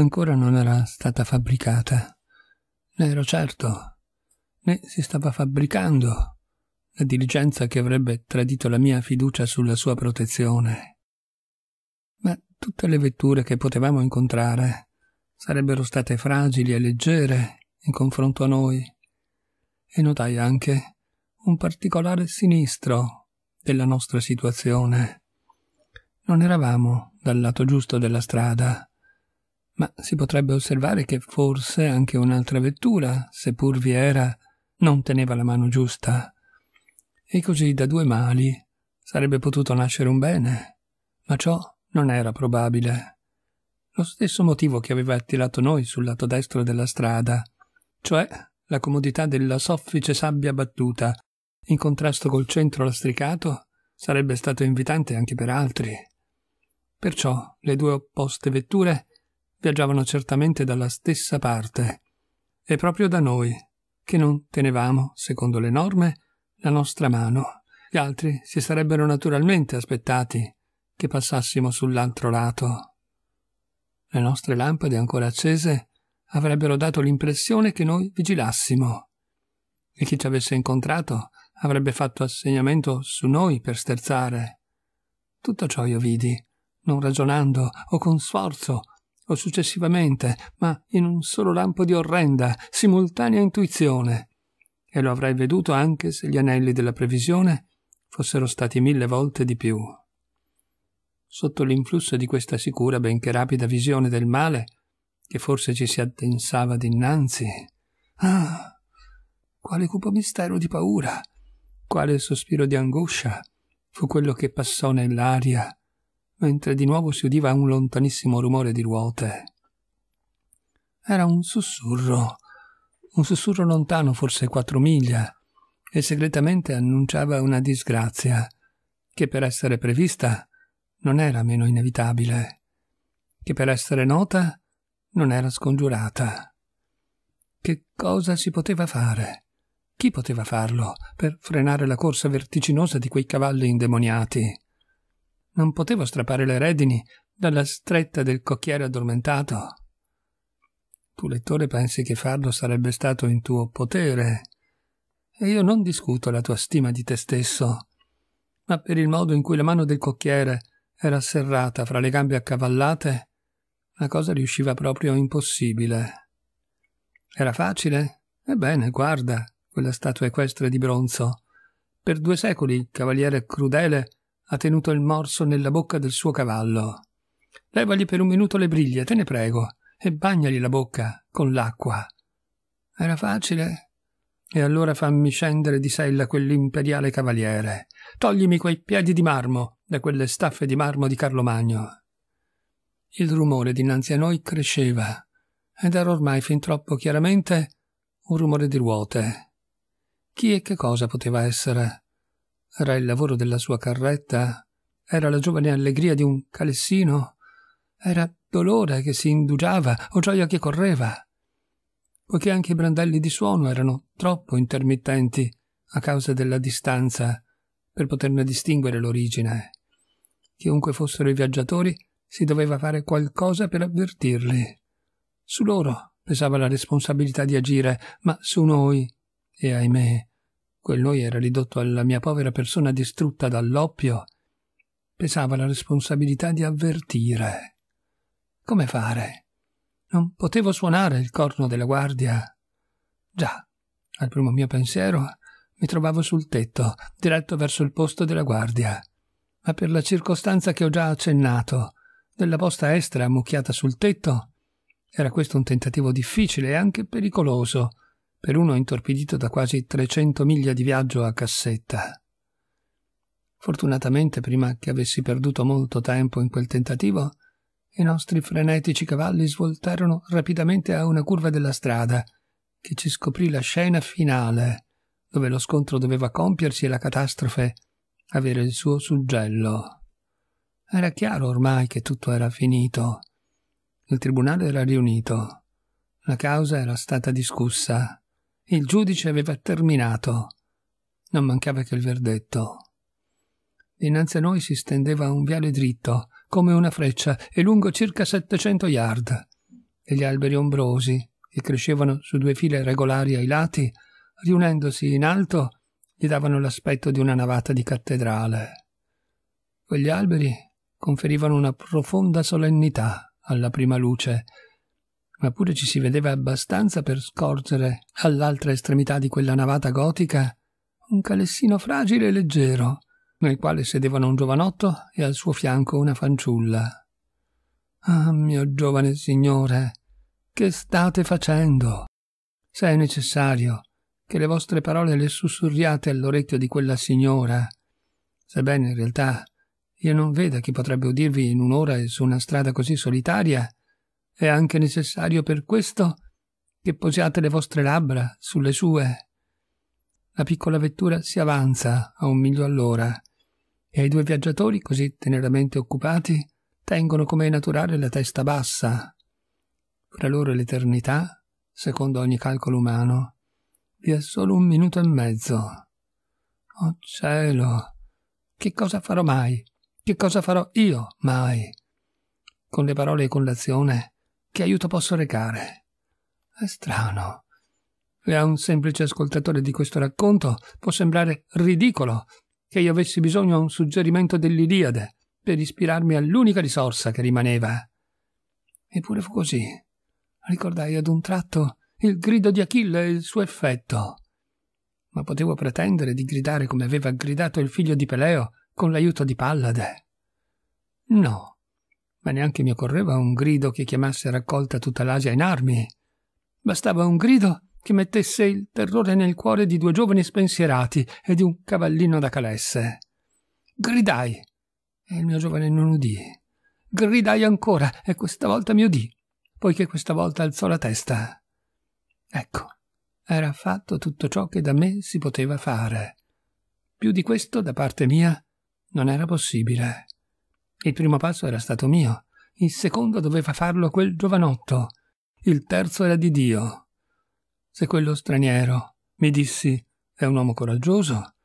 ancora non era stata fabbricata. Ne ero certo, né si stava fabbricando la diligenza che avrebbe tradito la mia fiducia sulla sua protezione. Ma tutte le vetture che potevamo incontrare sarebbero state fragili e leggere in confronto a noi. E notai anche un particolare sinistro della nostra situazione. Non eravamo dal lato giusto della strada, ma si potrebbe osservare che forse anche un'altra vettura, seppur vi era, non teneva la mano giusta. E così da due mali sarebbe potuto nascere un bene, ma ciò non era probabile. Lo stesso motivo che aveva attirato noi sul lato destro della strada, cioè la comodità della soffice sabbia battuta, in contrasto col centro lastricato, sarebbe stato invitante anche per altri. Perciò le due opposte vetture viaggiavano certamente dalla stessa parte, e proprio da noi, che non tenevamo, secondo le norme, la nostra mano. Gli altri si sarebbero naturalmente aspettati che passassimo sull'altro lato. Le nostre lampade ancora accese avrebbero dato l'impressione che noi vigilassimo, e chi ci avesse incontrato avrebbe fatto assegnamento su noi per sterzare. Tutto ciò io vidi, non ragionando o con sforzo o successivamente, ma in un solo lampo di orrenda, simultanea intuizione. E lo avrei veduto anche se gli anelli della previsione fossero stati mille volte di più. Sotto l'influsso di questa sicura benché rapida visione del male, che forse ci si addensava dinanzi. Ah! Quale cupo mistero di paura! Quale sospiro di angoscia! Fu quello che passò nell'aria mentre di nuovo si udiva un lontanissimo rumore di ruote. Era un sussurro, un sussurro lontano, forse quattro miglia, e segretamente annunciava una disgrazia, che per essere prevista non era meno inevitabile, che per essere nota non era scongiurata. Che cosa si poteva fare? Chi poteva farlo per frenare la corsa vertiginosa di quei cavalli indemoniati? Non potevo strappare le redini dalla stretta del cocchiere addormentato. Tu, lettore, pensi che farlo sarebbe stato in tuo potere. E io non discuto la tua stima di te stesso, ma per il modo in cui la mano del cocchiere era serrata fra le gambe accavallate, la cosa riusciva proprio impossibile. Era facile? Ebbene, guarda, quella statua equestre di bronzo. Per due secoli il cavaliere crudele ha tenuto il morso nella bocca del suo cavallo. Levagli per un minuto le briglie, te ne prego, e bagnali la bocca con l'acqua. Era facile? E allora fammi scendere di sella quell'imperiale cavaliere. Toglimi quei piedi di marmo da quelle staffe di marmo di Carlo Magno. Il rumore dinanzi a noi cresceva ed era ormai fin troppo chiaramente un rumore di ruote. Chi e che cosa poteva essere? Era il lavoro della sua carretta? Era la giovane allegria di un calessino? Era dolore che si indugiava o gioia che correva? Poiché anche i brandelli di suono erano troppo intermittenti a causa della distanza per poterne distinguere l'origine. Chiunque fossero i viaggiatori si doveva fare qualcosa per avvertirli. Su loro pesava la responsabilità di agire, ma su noi, e ahimè, Quell'oi era ridotto alla mia povera persona distrutta dall'oppio. Pesava la responsabilità di avvertire. Come fare? Non potevo suonare il corno della guardia. Già, al primo mio pensiero, mi trovavo sul tetto, diretto verso il posto della guardia. Ma per la circostanza che ho già accennato, della posta estra ammucchiata sul tetto, era questo un tentativo difficile e anche pericoloso, per uno intorpidito da quasi 300 miglia di viaggio a cassetta. Fortunatamente, prima che avessi perduto molto tempo in quel tentativo, i nostri frenetici cavalli svoltarono rapidamente a una curva della strada, che ci scoprì la scena finale, dove lo scontro doveva compiersi e la catastrofe avere il suo suggello. Era chiaro ormai che tutto era finito. Il tribunale era riunito. La causa era stata discussa. Il giudice aveva terminato. Non mancava che il verdetto. Dinanzi a noi si stendeva un viale dritto, come una freccia, e lungo circa 700 yard. gli alberi ombrosi, che crescevano su due file regolari ai lati, riunendosi in alto, gli davano l'aspetto di una navata di cattedrale. Quegli alberi conferivano una profonda solennità alla prima luce ma pure ci si vedeva abbastanza per scorgere, all'altra estremità di quella navata gotica, un calessino fragile e leggero, nel quale sedevano un giovanotto e al suo fianco una fanciulla. Ah, mio giovane signore, che state facendo? Se è necessario che le vostre parole le sussurriate all'orecchio di quella signora, sebbene in realtà io non veda chi potrebbe udirvi in un'ora e su una strada così solitaria, è anche necessario per questo che posiate le vostre labbra sulle sue. La piccola vettura si avanza a un miglio all'ora e i due viaggiatori, così teneramente occupati, tengono come è naturale la testa bassa. Fra loro e l'eternità, secondo ogni calcolo umano, vi è solo un minuto e mezzo. Oh cielo! Che cosa farò mai? Che cosa farò io mai? Con le parole e con l'azione che aiuto posso recare? È strano. E a un semplice ascoltatore di questo racconto può sembrare ridicolo che io avessi bisogno di un suggerimento dell'Iliade per ispirarmi all'unica risorsa che rimaneva. Eppure fu così. Ricordai ad un tratto il grido di Achille e il suo effetto. Ma potevo pretendere di gridare come aveva gridato il figlio di Peleo con l'aiuto di Pallade? No ma neanche mi occorreva un grido che chiamasse raccolta tutta l'Asia in armi. Bastava un grido che mettesse il terrore nel cuore di due giovani spensierati e di un cavallino da calesse. Gridai, e il mio giovane non udì. Gridai ancora, e questa volta mi udì, poiché questa volta alzò la testa. Ecco, era fatto tutto ciò che da me si poteva fare. Più di questo, da parte mia, non era possibile. Il primo passo era stato mio, il secondo doveva farlo quel giovanotto, il terzo era di Dio. Se quello straniero, mi dissi, è un uomo coraggioso,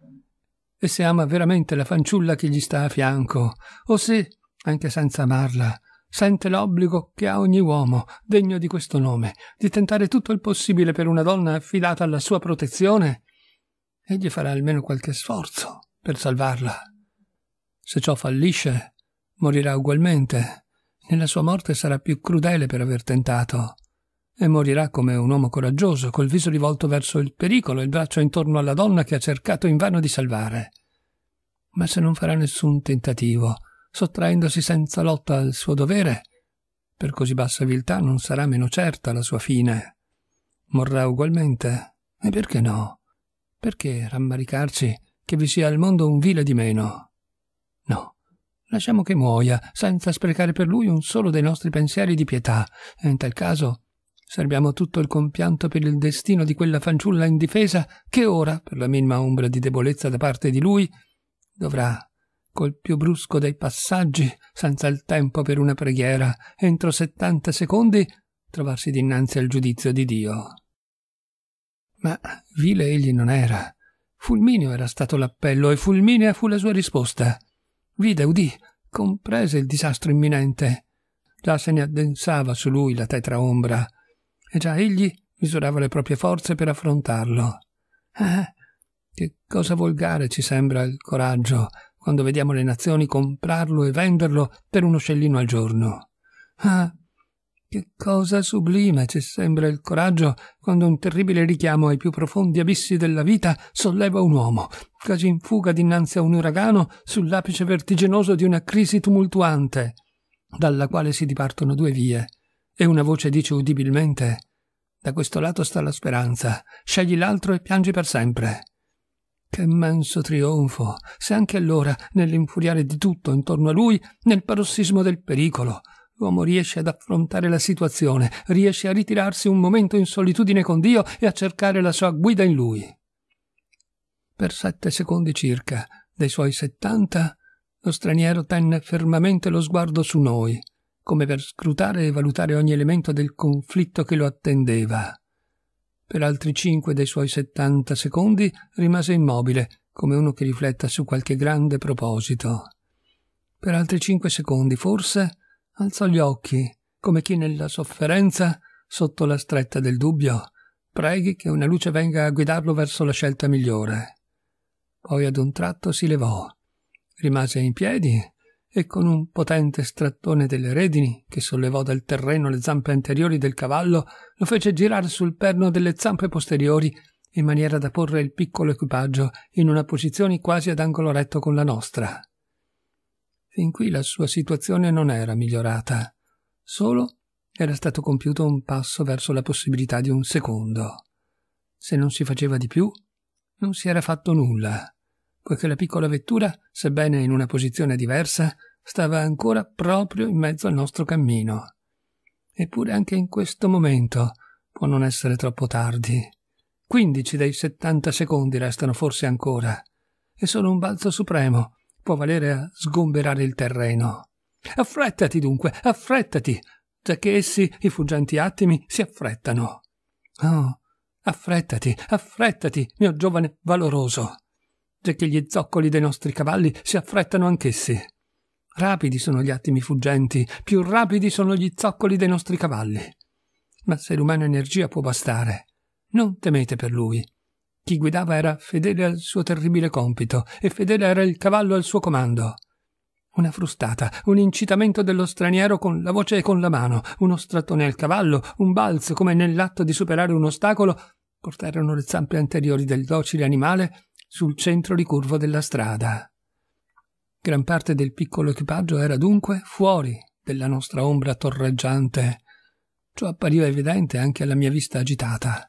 e se ama veramente la fanciulla che gli sta a fianco, o se, anche senza amarla, sente l'obbligo che ha ogni uomo degno di questo nome di tentare tutto il possibile per una donna affidata alla sua protezione, egli farà almeno qualche sforzo per salvarla. Se ciò fallisce, morirà ugualmente. Nella sua morte sarà più crudele per aver tentato. E morirà come un uomo coraggioso, col viso rivolto verso il pericolo e il braccio intorno alla donna che ha cercato invano di salvare. Ma se non farà nessun tentativo, sottraendosi senza lotta al suo dovere, per così bassa viltà non sarà meno certa la sua fine. Morrà ugualmente. E perché no? Perché rammaricarci che vi sia al mondo un vile di meno? Lasciamo che muoia, senza sprecare per lui un solo dei nostri pensieri di pietà. E In tal caso, serbiamo tutto il compianto per il destino di quella fanciulla indifesa che ora, per la minima ombra di debolezza da parte di lui, dovrà, col più brusco dei passaggi, senza il tempo per una preghiera, entro settanta secondi, trovarsi dinanzi al giudizio di Dio. Ma vile egli non era. Fulminio era stato l'appello e fulminea fu la sua risposta vide, udì, comprese il disastro imminente. Già se ne addensava su lui la tetra ombra, e già egli misurava le proprie forze per affrontarlo. Eh, che cosa volgare ci sembra il coraggio quando vediamo le nazioni comprarlo e venderlo per un uccellino al giorno. Ah, che cosa sublime ci sembra il coraggio quando un terribile richiamo ai più profondi abissi della vita solleva un uomo, quasi in fuga dinanzi a un uragano sull'apice vertiginoso di una crisi tumultuante, dalla quale si dipartono due vie, e una voce dice udibilmente da questo lato sta la speranza, scegli l'altro e piangi per sempre. Che immenso trionfo, se anche allora, nell'infuriare di tutto intorno a lui, nel parossismo del pericolo, L'uomo riesce ad affrontare la situazione, riesce a ritirarsi un momento in solitudine con Dio e a cercare la sua guida in Lui. Per sette secondi circa, dei suoi settanta, lo straniero tenne fermamente lo sguardo su noi, come per scrutare e valutare ogni elemento del conflitto che lo attendeva. Per altri cinque dei suoi settanta secondi rimase immobile, come uno che rifletta su qualche grande proposito. Per altri cinque secondi, forse, alzò gli occhi, come chi nella sofferenza, sotto la stretta del dubbio, preghi che una luce venga a guidarlo verso la scelta migliore. Poi ad un tratto si levò, rimase in piedi e con un potente strattone delle redini, che sollevò dal terreno le zampe anteriori del cavallo, lo fece girare sul perno delle zampe posteriori in maniera da porre il piccolo equipaggio in una posizione quasi ad angolo retto con la nostra. Fin qui la sua situazione non era migliorata, solo era stato compiuto un passo verso la possibilità di un secondo. Se non si faceva di più, non si era fatto nulla, poiché la piccola vettura, sebbene in una posizione diversa, stava ancora proprio in mezzo al nostro cammino. Eppure anche in questo momento può non essere troppo tardi. Quindici dei settanta secondi restano forse ancora, e solo un balzo supremo può valere a sgomberare il terreno. Affrettati dunque, affrettati, giacché essi, i fuggenti attimi, si affrettano. Oh, affrettati, affrettati, mio giovane valoroso, giacché gli zoccoli dei nostri cavalli si affrettano anch'essi. Rapidi sono gli attimi fuggenti, più rapidi sono gli zoccoli dei nostri cavalli. Ma se l'umana energia può bastare, non temete per lui, chi guidava era fedele al suo terribile compito e fedele era il cavallo al suo comando. Una frustata, un incitamento dello straniero con la voce e con la mano, uno strattone al cavallo, un balzo come nell'atto di superare un ostacolo, portarono le zampe anteriori del docile animale sul centro ricurvo della strada. Gran parte del piccolo equipaggio era dunque fuori della nostra ombra torreggiante. Ciò appariva evidente anche alla mia vista agitata.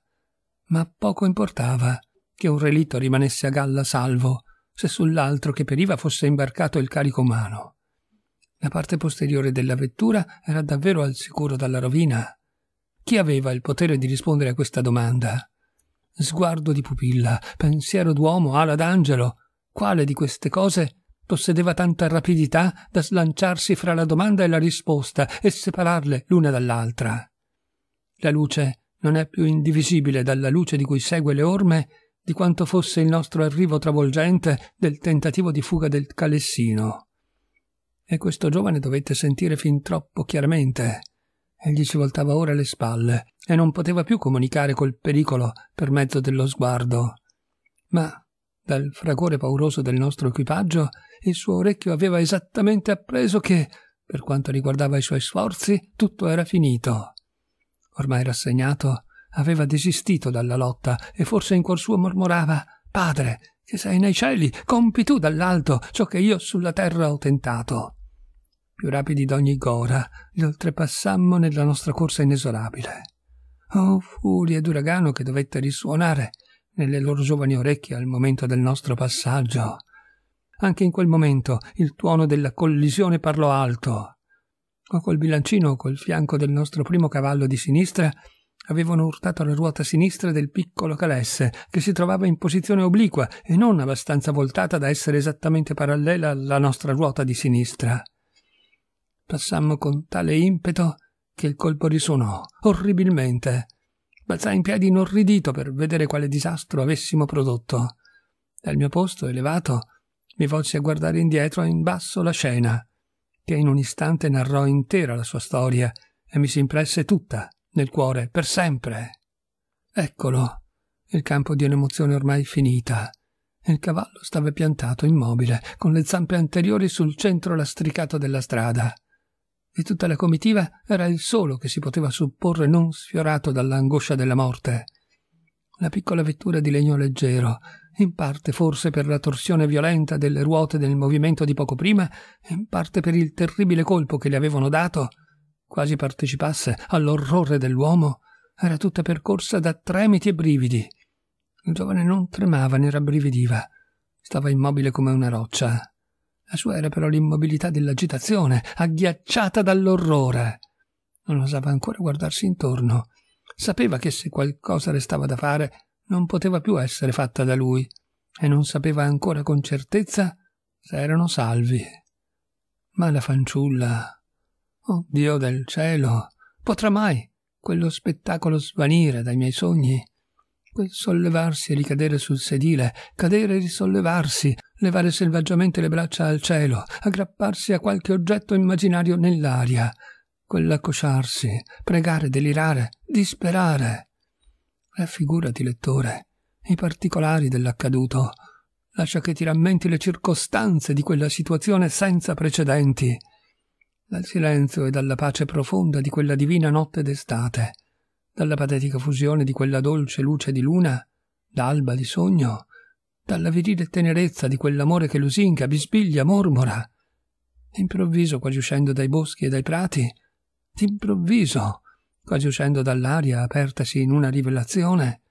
Ma poco importava che un relitto rimanesse a galla salvo se sull'altro che periva fosse imbarcato il carico umano. La parte posteriore della vettura era davvero al sicuro dalla rovina. Chi aveva il potere di rispondere a questa domanda? Sguardo di pupilla, pensiero d'uomo, ala d'angelo. Quale di queste cose possedeva tanta rapidità da slanciarsi fra la domanda e la risposta e separarle l'una dall'altra? La luce non è più indivisibile dalla luce di cui segue le orme di quanto fosse il nostro arrivo travolgente del tentativo di fuga del calessino. E questo giovane dovette sentire fin troppo chiaramente. Egli si voltava ora le spalle e non poteva più comunicare col pericolo per mezzo dello sguardo. Ma dal fragore pauroso del nostro equipaggio il suo orecchio aveva esattamente appreso che, per quanto riguardava i suoi sforzi, tutto era finito. Ormai rassegnato, Aveva desistito dalla lotta e forse in cuor suo mormorava Padre, che sei nei cieli, compi tu dall'alto ciò che io sulla terra ho tentato. Più rapidi d'ogni gora, li oltrepassammo nella nostra corsa inesorabile. Oh, furia d'uragano che dovette risuonare nelle loro giovani orecchie al momento del nostro passaggio. Anche in quel momento il tuono della collisione parlò alto. O col bilancino o col fianco del nostro primo cavallo di sinistra avevano urtato la ruota sinistra del piccolo calesse, che si trovava in posizione obliqua e non abbastanza voltata da essere esattamente parallela alla nostra ruota di sinistra. Passammo con tale impeto che il colpo risuonò orribilmente. Balzai in piedi inorridito per vedere quale disastro avessimo prodotto. Dal mio posto elevato mi volsi a guardare indietro e in basso la scena, che in un istante narrò intera la sua storia e mi si impresse tutta nel cuore, per sempre. Eccolo, il campo di un'emozione ormai finita. Il cavallo stava piantato, immobile, con le zampe anteriori sul centro lastricato della strada. Di tutta la comitiva era il solo che si poteva supporre non sfiorato dall'angoscia della morte. La piccola vettura di legno leggero, in parte forse per la torsione violenta delle ruote del movimento di poco prima, in parte per il terribile colpo che le avevano dato, quasi partecipasse all'orrore dell'uomo, era tutta percorsa da tremiti e brividi. Il giovane non tremava né rabbrividiva, stava immobile come una roccia. La sua era però l'immobilità dell'agitazione, agghiacciata dall'orrore. Non osava ancora guardarsi intorno. Sapeva che se qualcosa restava da fare non poteva più essere fatta da lui e non sapeva ancora con certezza se erano salvi. Ma la fanciulla Oh Dio del cielo, potrà mai quello spettacolo svanire dai miei sogni? Quel sollevarsi e ricadere sul sedile, cadere e risollevarsi, levare selvaggiamente le braccia al cielo, aggrapparsi a qualche oggetto immaginario nell'aria, quell'accosciarsi, pregare, delirare, disperare. Raffigurati, lettore, i particolari dell'accaduto. Lascia che ti rammenti le circostanze di quella situazione senza precedenti dal silenzio e dalla pace profonda di quella divina notte d'estate, dalla patetica fusione di quella dolce luce di luna, d'alba di sogno, dalla virile tenerezza di quell'amore che lusinga, bisbiglia, mormora. Improvviso, quasi uscendo dai boschi e dai prati, d'improvviso, quasi uscendo dall'aria apertasi in una rivelazione,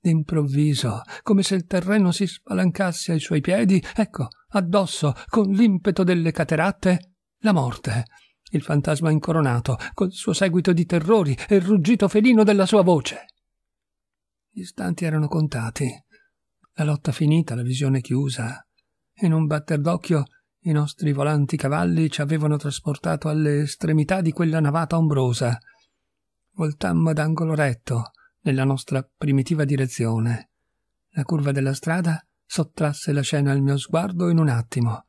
d'improvviso, come se il terreno si spalancasse ai suoi piedi, ecco, addosso, con l'impeto delle cateratte, la morte, il fantasma incoronato, col suo seguito di terrori e il ruggito felino della sua voce. Gli istanti erano contati, la lotta finita, la visione chiusa. In un batter d'occhio i nostri volanti cavalli ci avevano trasportato alle estremità di quella navata ombrosa. Voltammo ad angolo retto, nella nostra primitiva direzione. La curva della strada sottrasse la scena al mio sguardo in un attimo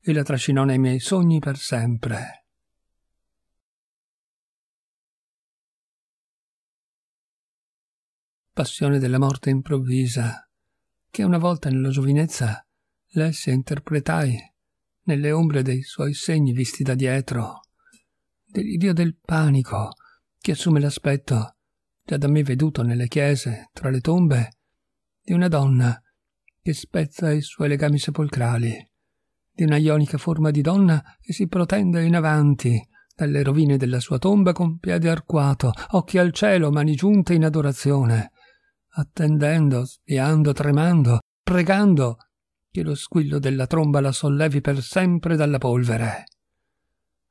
e la trascinò nei miei sogni per sempre. passione della morte improvvisa, che una volta nella giovinezza lessi e interpretai nelle ombre dei suoi segni visti da dietro, delirio del panico che assume l'aspetto, già da me veduto nelle chiese, tra le tombe, di una donna che spezza i suoi legami sepolcrali, di una ionica forma di donna che si protende in avanti dalle rovine della sua tomba con piede arcuato, occhi al cielo, mani giunte in adorazione, attendendo, spiando, tremando, pregando che lo squillo della tromba la sollevi per sempre dalla polvere.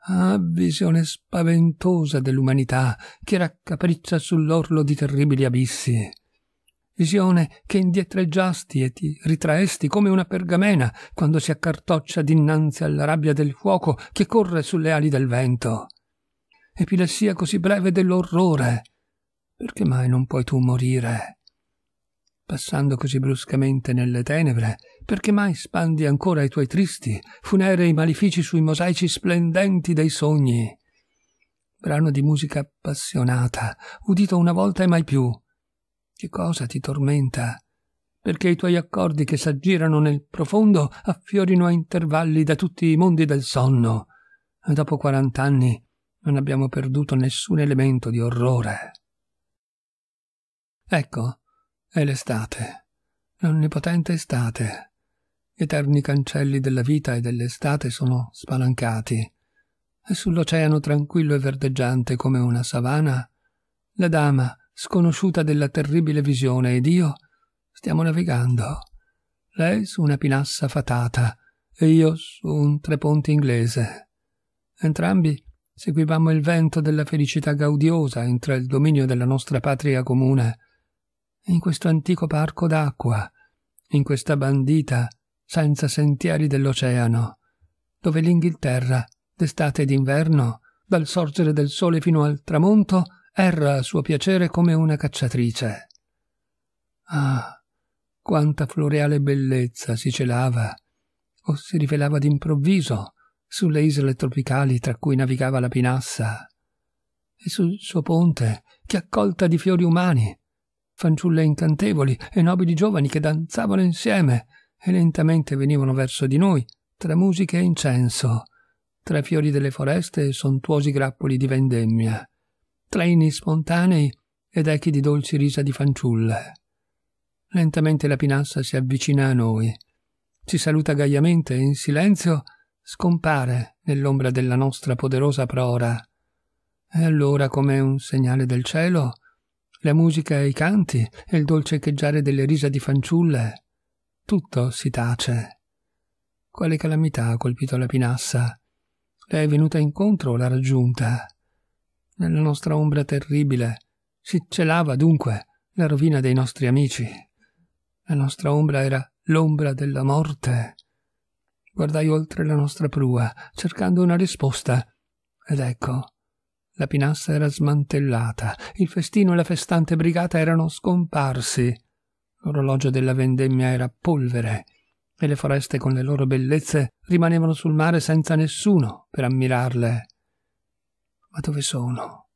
Ah, visione spaventosa dell'umanità che raccapriccia sull'orlo di terribili abissi. Visione che indietreggiasti e ti ritraesti come una pergamena quando si accartoccia dinanzi alla rabbia del fuoco che corre sulle ali del vento. Epilessia così breve dell'orrore. Perché mai non puoi tu morire? passando così bruscamente nelle tenebre, perché mai spandi ancora i tuoi tristi, funerei malefici sui mosaici splendenti dei sogni? Brano di musica appassionata, udito una volta e mai più. Che cosa ti tormenta? Perché i tuoi accordi che s'aggirano nel profondo affiorino a intervalli da tutti i mondi del sonno. E dopo quarant'anni non abbiamo perduto nessun elemento di orrore. Ecco, è l'estate, l'onnipotente estate. Gli eterni cancelli della vita e dell'estate sono spalancati, e sull'oceano tranquillo e verdeggiante come una savana, la dama, sconosciuta della terribile visione, ed io stiamo navigando. Lei su una pinassa fatata e io su un treponti inglese. Entrambi seguivamo il vento della felicità gaudiosa entra il dominio della nostra patria comune in questo antico parco d'acqua, in questa bandita senza sentieri dell'oceano, dove l'Inghilterra, d'estate ed d'inverno, dal sorgere del sole fino al tramonto, erra a suo piacere come una cacciatrice. Ah, quanta floreale bellezza si celava o si rivelava d'improvviso sulle isole tropicali tra cui navigava la Pinassa e sul suo ponte che accolta di fiori umani fanciulle incantevoli e nobili giovani che danzavano insieme e lentamente venivano verso di noi, tra musica e incenso, tra fiori delle foreste e sontuosi grappoli di vendemmia, tra inni spontanei ed echi di dolci risa di fanciulle. Lentamente la pinassa si avvicina a noi, ci saluta gaiamente e in silenzio scompare nell'ombra della nostra poderosa prora. E allora, come un segnale del cielo, la musica e i canti e il dolce echeggiare delle risa di fanciulle. Tutto si tace. Quale calamità ha colpito la pinassa? Lei è venuta incontro o l'ha raggiunta? Nella nostra ombra terribile si celava dunque la rovina dei nostri amici. La nostra ombra era l'ombra della morte. Guardai oltre la nostra prua, cercando una risposta, ed ecco la pinassa era smantellata, il festino e la festante brigata erano scomparsi. L'orologio della vendemmia era polvere e le foreste con le loro bellezze rimanevano sul mare senza nessuno per ammirarle. Ma dove sono?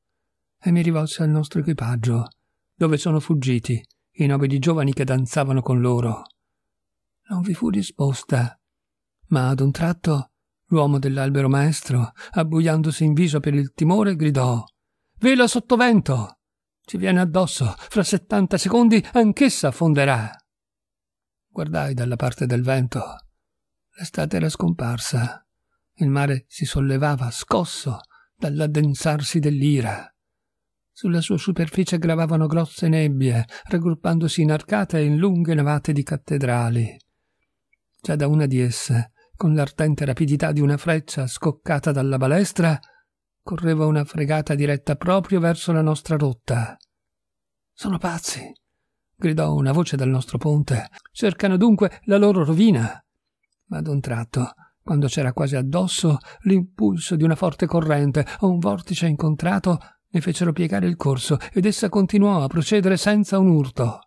E mi rivolse al nostro equipaggio. Dove sono fuggiti i nobili giovani che danzavano con loro? Non vi fu risposta, ma ad un tratto L'uomo dell'albero maestro, abbuiandosi in viso per il timore, gridò Vela sottovento! Ci viene addosso, fra settanta secondi anch'essa affonderà. Guardai dalla parte del vento. L'estate era scomparsa. Il mare si sollevava, scosso, dall'addensarsi dell'ira. Sulla sua superficie gravavano grosse nebbie, raggruppandosi in arcate e in lunghe navate di cattedrali. Già da una di esse con l'ardente rapidità di una freccia scoccata dalla balestra, correva una fregata diretta proprio verso la nostra rotta. Sono pazzi! gridò una voce dal nostro ponte. Cercano dunque la loro rovina. Ma ad un tratto, quando c'era quasi addosso, l'impulso di una forte corrente o un vortice incontrato ne fecero piegare il corso ed essa continuò a procedere senza un urto.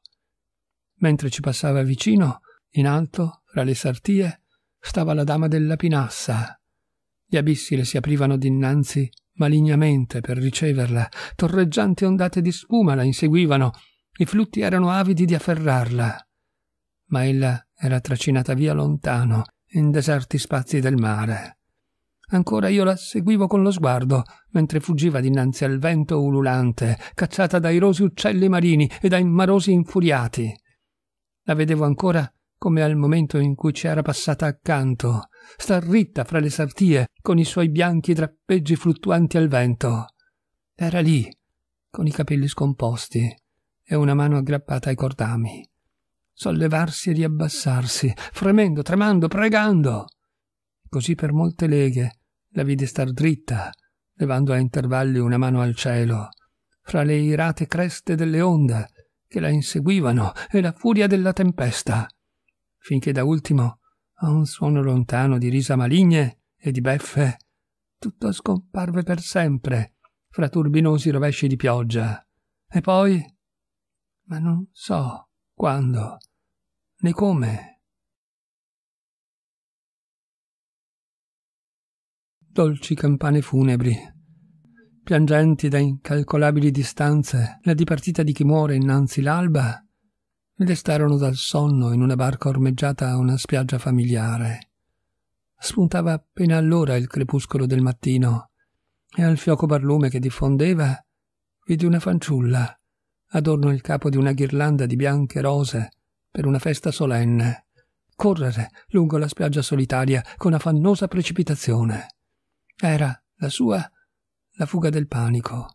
Mentre ci passava vicino, in alto, fra le sartie, stava la dama della pinassa. Gli abissi le si aprivano dinanzi malignamente per riceverla, torreggianti ondate di spuma la inseguivano, i flutti erano avidi di afferrarla. Ma ella era tracinata via lontano, in deserti spazi del mare. Ancora io la seguivo con lo sguardo, mentre fuggiva dinanzi al vento ululante, cacciata dai rosi uccelli marini e dai marosi infuriati. La vedevo ancora come al momento in cui ci era passata accanto, starritta fra le sartie, con i suoi bianchi drappeggi fluttuanti al vento. Era lì, con i capelli scomposti e una mano aggrappata ai cordami. Sollevarsi e riabbassarsi, fremendo, tremando, pregando. Così per molte leghe la vide star dritta, levando a intervalli una mano al cielo, fra le irate creste delle onde che la inseguivano e la furia della tempesta finché da ultimo, a un suono lontano di risa maligne e di beffe, tutto scomparve per sempre fra turbinosi rovesci di pioggia. E poi... ma non so quando né come. Dolci campane funebri, piangenti da incalcolabili distanze, la dipartita di chi muore innanzi l'alba mi destarono dal sonno in una barca ormeggiata a una spiaggia familiare. Spuntava appena allora il crepuscolo del mattino e al fioco barlume che diffondeva vidi una fanciulla adorno il capo di una ghirlanda di bianche rose per una festa solenne correre lungo la spiaggia solitaria con affannosa precipitazione. Era la sua la fuga del panico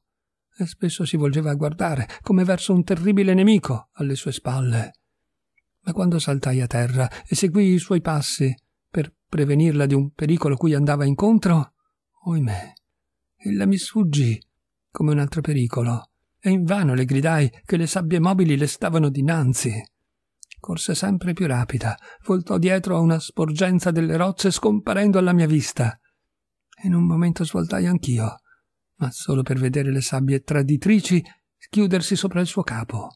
e spesso si volgeva a guardare, come verso un terribile nemico, alle sue spalle. Ma quando saltai a terra e seguii i suoi passi, per prevenirla di un pericolo cui andava incontro, oimè, ella mi sfuggì come un altro pericolo, e invano le gridai che le sabbie mobili le stavano dinanzi. Corse sempre più rapida, voltò dietro a una sporgenza delle rocce scomparendo alla mia vista. In un momento svoltai anch'io, ma solo per vedere le sabbie traditrici schiudersi sopra il suo capo.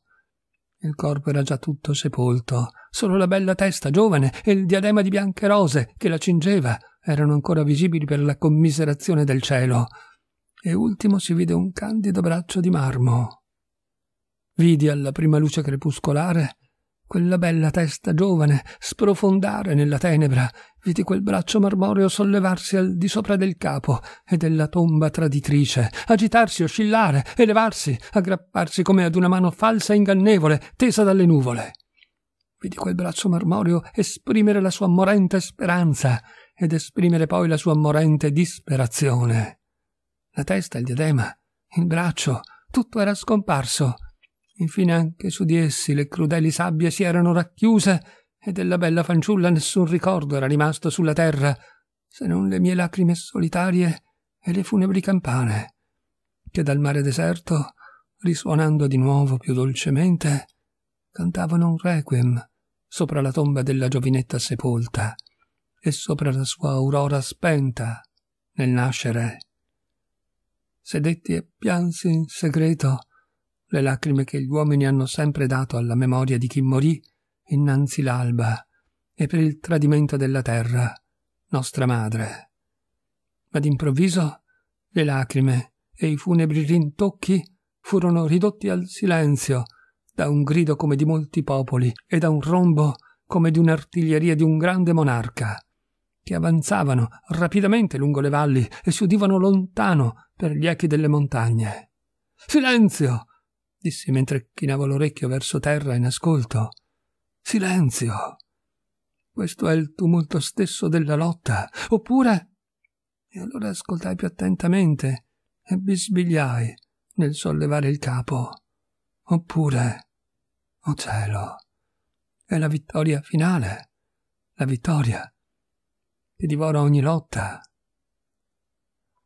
Il corpo era già tutto sepolto, solo la bella testa giovane e il diadema di bianche rose che la cingeva erano ancora visibili per la commiserazione del cielo. E ultimo si vide un candido braccio di marmo. Vidi alla prima luce crepuscolare quella bella testa giovane sprofondare nella tenebra, vidi quel braccio marmoreo sollevarsi al di sopra del capo e della tomba traditrice, agitarsi, oscillare, elevarsi, aggrapparsi come ad una mano falsa e ingannevole, tesa dalle nuvole. Vidi quel braccio marmoreo esprimere la sua morente speranza ed esprimere poi la sua morente disperazione. La testa, il diadema, il braccio, tutto era scomparso Infine anche su di essi le crudeli sabbie si erano racchiuse e della bella fanciulla nessun ricordo era rimasto sulla terra, se non le mie lacrime solitarie e le funebri campane, che dal mare deserto, risuonando di nuovo più dolcemente, cantavano un requiem sopra la tomba della giovinetta sepolta e sopra la sua aurora spenta nel nascere. Sedetti e piansi in segreto, le lacrime che gli uomini hanno sempre dato alla memoria di chi morì innanzi l'alba e per il tradimento della terra, nostra madre. Ma d'improvviso le lacrime e i funebri rintocchi furono ridotti al silenzio da un grido come di molti popoli e da un rombo come di un'artiglieria di un grande monarca, che avanzavano rapidamente lungo le valli e si udivano lontano per gli echi delle montagne. Silenzio! dissi mentre chinavo l'orecchio verso terra in ascolto. Silenzio! Questo è il tumulto stesso della lotta. Oppure... E allora ascoltai più attentamente e bisbigliai nel sollevare il capo. Oppure... Oh cielo! È la vittoria finale. La vittoria che divora ogni lotta,